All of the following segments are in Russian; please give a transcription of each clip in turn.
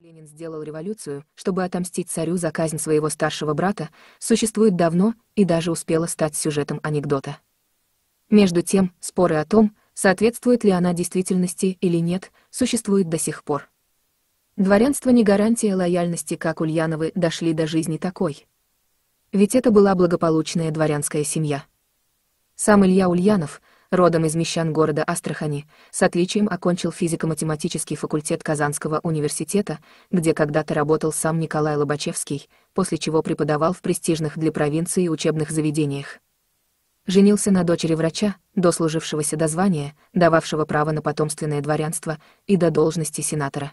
Ленин сделал революцию, чтобы отомстить царю за казнь своего старшего брата, существует давно и даже успела стать сюжетом анекдота. Между тем, споры о том, соответствует ли она действительности или нет, существуют до сих пор. Дворянство не гарантия лояльности, как Ульяновы дошли до жизни такой. Ведь это была благополучная дворянская семья. Сам Илья Ульянов, родом из мещан города Астрахани, с отличием окончил физико-математический факультет Казанского университета, где когда-то работал сам Николай Лобачевский, после чего преподавал в престижных для провинции учебных заведениях. Женился на дочери врача, дослужившегося до звания, дававшего право на потомственное дворянство и до должности сенатора.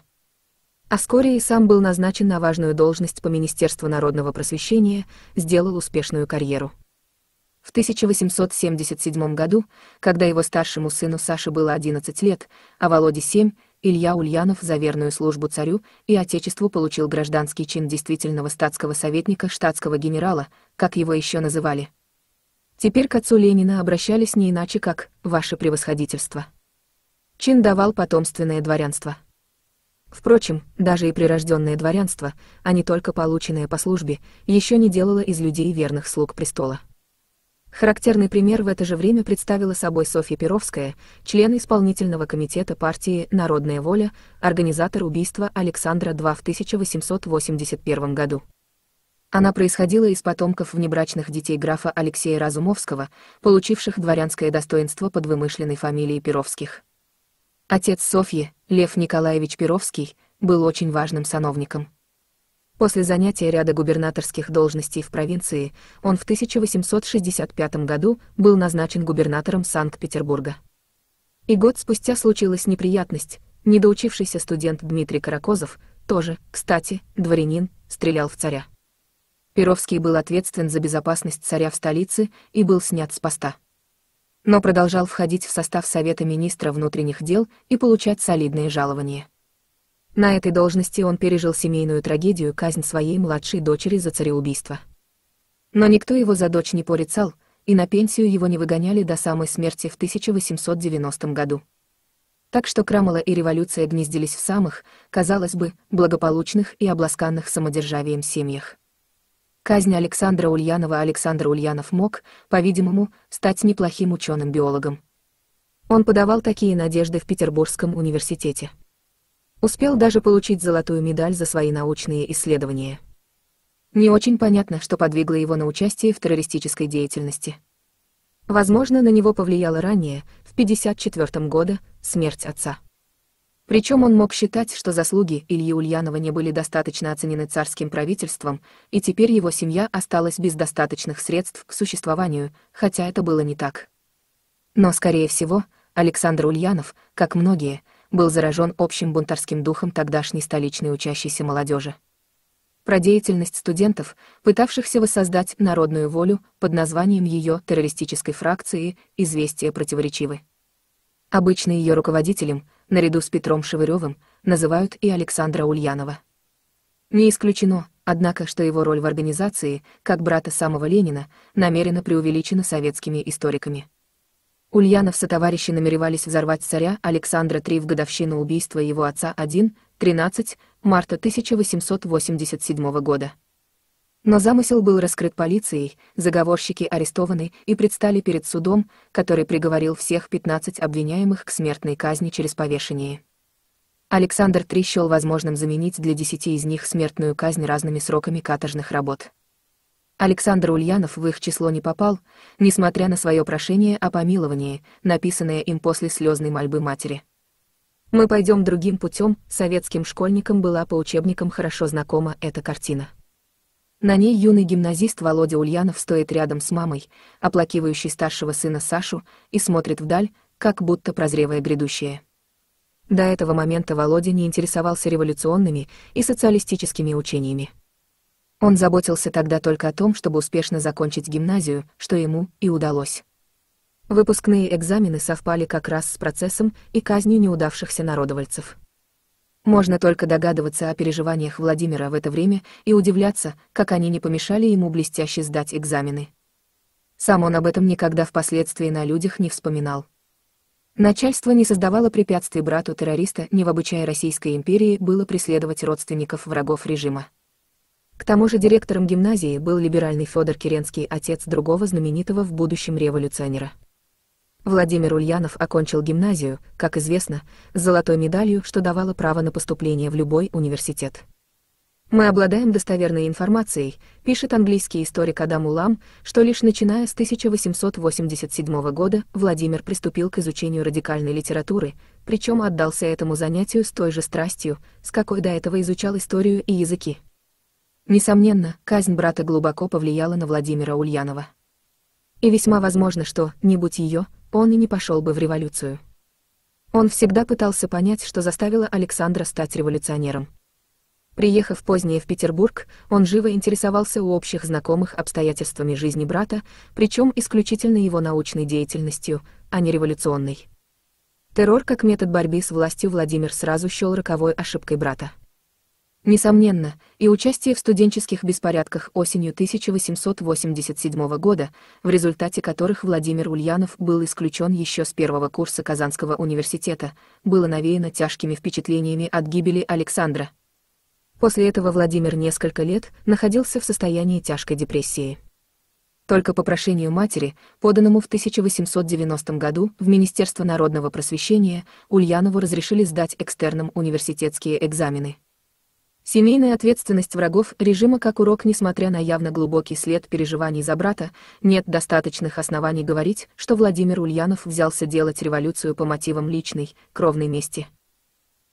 А вскоре и сам был назначен на важную должность по Министерству народного просвещения, сделал успешную карьеру. В 1877 году, когда его старшему сыну Саше было 11 лет, а Володе 7, Илья Ульянов за верную службу царю и отечеству получил гражданский чин действительного статского советника штатского генерала, как его еще называли. Теперь к отцу Ленина обращались не иначе, как «Ваше превосходительство». Чин давал потомственное дворянство. Впрочем, даже и прирожденное дворянство, а не только полученное по службе, еще не делало из людей верных слуг престола. Характерный пример в это же время представила собой Софья Перовская, член исполнительного комитета партии «Народная воля», организатор убийства Александра II в 1881 году. Она происходила из потомков внебрачных детей графа Алексея Разумовского, получивших дворянское достоинство под вымышленной фамилией Перовских. Отец Софьи, Лев Николаевич Перовский, был очень важным сановником. После занятия ряда губернаторских должностей в провинции он в 1865 году был назначен губернатором Санкт-Петербурга. И год спустя случилась неприятность. Недоучившийся студент Дмитрий Каракозов, тоже, кстати, дворянин, стрелял в царя. Перовский был ответственен за безопасность царя в столице и был снят с поста. Но продолжал входить в состав Совета министра внутренних дел и получать солидные жалования. На этой должности он пережил семейную трагедию казнь своей младшей дочери за цареубийство. Но никто его за дочь не порицал, и на пенсию его не выгоняли до самой смерти в 1890 году. Так что Крамола и революция гнездились в самых, казалось бы, благополучных и обласканных самодержавием семьях. Казнь Александра Ульянова Александр Ульянов мог, по-видимому, стать неплохим ученым биологом Он подавал такие надежды в Петербургском университете. Успел даже получить золотую медаль за свои научные исследования. Не очень понятно, что подвигло его на участие в террористической деятельности. Возможно, на него повлияла ранее, в 54 года, смерть отца. Причем он мог считать, что заслуги Ильи Ульянова не были достаточно оценены царским правительством, и теперь его семья осталась без достаточных средств к существованию, хотя это было не так. Но, скорее всего, Александр Ульянов, как многие, был заражен общим бунтарским духом тогдашней столичной учащейся молодежи. Про деятельность студентов, пытавшихся воссоздать народную волю под названием ее террористической фракции, известия противоречивы. Обычно ее руководителем, наряду с Петром Шевыревым, называют и Александра Ульянова. Не исключено, однако, что его роль в организации, как брата самого Ленина, намеренно преувеличена советскими историками. Ульянов сотоварищи намеревались взорвать царя Александра III в годовщину убийства его отца 1, 13 марта 1887 года. Но замысел был раскрыт полицией, заговорщики арестованы и предстали перед судом, который приговорил всех 15 обвиняемых к смертной казни через повешение. Александр III счёл возможным заменить для 10 из них смертную казнь разными сроками каторжных работ. Александр Ульянов в их число не попал, несмотря на свое прошение о помиловании, написанное им после слезной мольбы матери. «Мы пойдем другим путем», советским школьникам была по учебникам хорошо знакома эта картина. На ней юный гимназист Володя Ульянов стоит рядом с мамой, оплакивающей старшего сына Сашу, и смотрит вдаль, как будто прозревая грядущее. До этого момента Володя не интересовался революционными и социалистическими учениями. Он заботился тогда только о том, чтобы успешно закончить гимназию, что ему и удалось. Выпускные экзамены совпали как раз с процессом и казнью неудавшихся народовольцев. Можно только догадываться о переживаниях Владимира в это время и удивляться, как они не помешали ему блестяще сдать экзамены. Сам он об этом никогда впоследствии на людях не вспоминал. Начальство не создавало препятствий брату террориста не в обычае Российской империи было преследовать родственников врагов режима. К тому же директором гимназии был либеральный Федор Керенский, отец другого знаменитого в будущем революционера. Владимир Ульянов окончил гимназию, как известно, с золотой медалью, что давало право на поступление в любой университет. «Мы обладаем достоверной информацией», пишет английский историк Адам Улам, что лишь начиная с 1887 года Владимир приступил к изучению радикальной литературы, причем отдался этому занятию с той же страстью, с какой до этого изучал историю и языки. Несомненно, казнь брата глубоко повлияла на Владимира Ульянова. И весьма возможно, что, не будь ее, он и не пошел бы в революцию. Он всегда пытался понять, что заставило Александра стать революционером. Приехав позднее в Петербург, он живо интересовался у общих знакомых обстоятельствами жизни брата, причем исключительно его научной деятельностью, а не революционной. Террор как метод борьбы с властью Владимир сразу счёл роковой ошибкой брата. Несомненно, и участие в студенческих беспорядках осенью 1887 года, в результате которых Владимир Ульянов был исключен еще с первого курса Казанского университета, было навеяно тяжкими впечатлениями от гибели Александра. После этого Владимир несколько лет находился в состоянии тяжкой депрессии. Только по прошению матери, поданному в 1890 году в Министерство народного просвещения, Ульянову разрешили сдать экстерном университетские экзамены. Семейная ответственность врагов режима как урок, несмотря на явно глубокий след переживаний за брата, нет достаточных оснований говорить, что Владимир Ульянов взялся делать революцию по мотивам личной, кровной мести.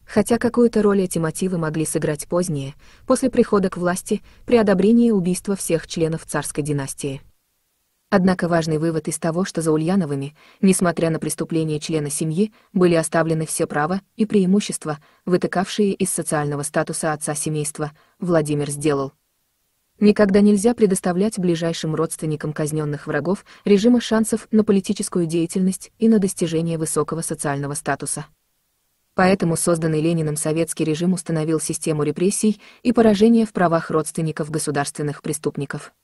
Хотя какую-то роль эти мотивы могли сыграть позднее, после прихода к власти, при одобрении убийства всех членов царской династии. Однако важный вывод из того, что за Ульяновыми, несмотря на преступления члена семьи, были оставлены все права и преимущества, вытыкавшие из социального статуса отца семейства, Владимир сделал. Никогда нельзя предоставлять ближайшим родственникам казненных врагов режима шансов на политическую деятельность и на достижение высокого социального статуса. Поэтому созданный Лениным советский режим установил систему репрессий и поражения в правах родственников государственных преступников.